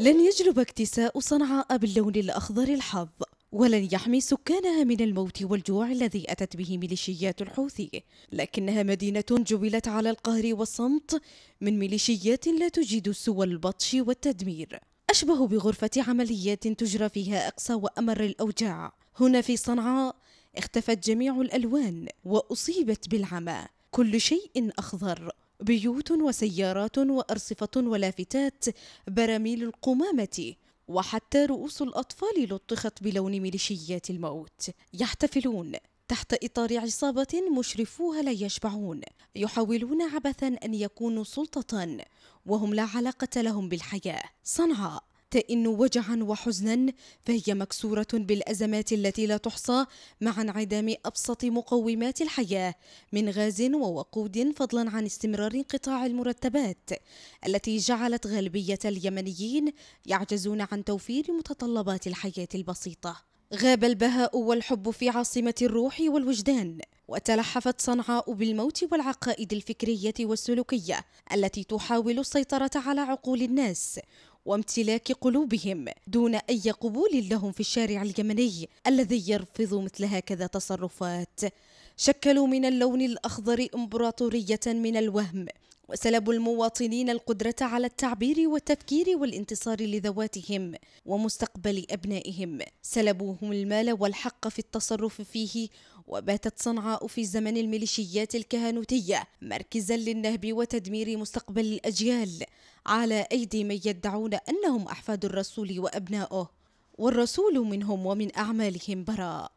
لن يجلب اكتساء صنعاء باللون الأخضر الحظ ولن يحمي سكانها من الموت والجوع الذي أتت به ميليشيات الحوثي لكنها مدينة جبلت على القهر والصمت من ميليشيات لا تجيد سوى البطش والتدمير أشبه بغرفة عمليات تجرى فيها أقصى وأمر الأوجاع هنا في صنعاء اختفت جميع الألوان وأصيبت بالعمى كل شيء أخضر بيوت وسيارات وأرصفة ولافتات براميل القمامة وحتى رؤوس الأطفال لطخت بلون ميليشيات الموت يحتفلون تحت إطار عصابة مشرفوها لا يشبعون يحاولون عبثا أن يكونوا سلطة وهم لا علاقة لهم بالحياة صنعاء تئن وجعا وحزنا فهي مكسورة بالأزمات التي لا تحصى مع انعدام أبسط مقومات الحياة من غاز ووقود فضلا عن استمرار انقطاع المرتبات التي جعلت غالبية اليمنيين يعجزون عن توفير متطلبات الحياة البسيطة غاب البهاء والحب في عاصمة الروح والوجدان وتلحفت صنعاء بالموت والعقائد الفكرية والسلوكية التي تحاول السيطرة على عقول الناس وامتلاك قلوبهم دون أي قبول لهم في الشارع اليمني الذي يرفض مثل هكذا تصرفات شكلوا من اللون الأخضر إمبراطورية من الوهم وسلبوا المواطنين القدرة على التعبير والتفكير والانتصار لذواتهم ومستقبل أبنائهم سلبوهم المال والحق في التصرف فيه وباتت صنعاء في زمن الميليشيات الكهنوتية مركزا للنهب وتدمير مستقبل الأجيال على أيدي من يدعون أنهم أحفاد الرسول وأبنائه والرسول منهم ومن أعمالهم براء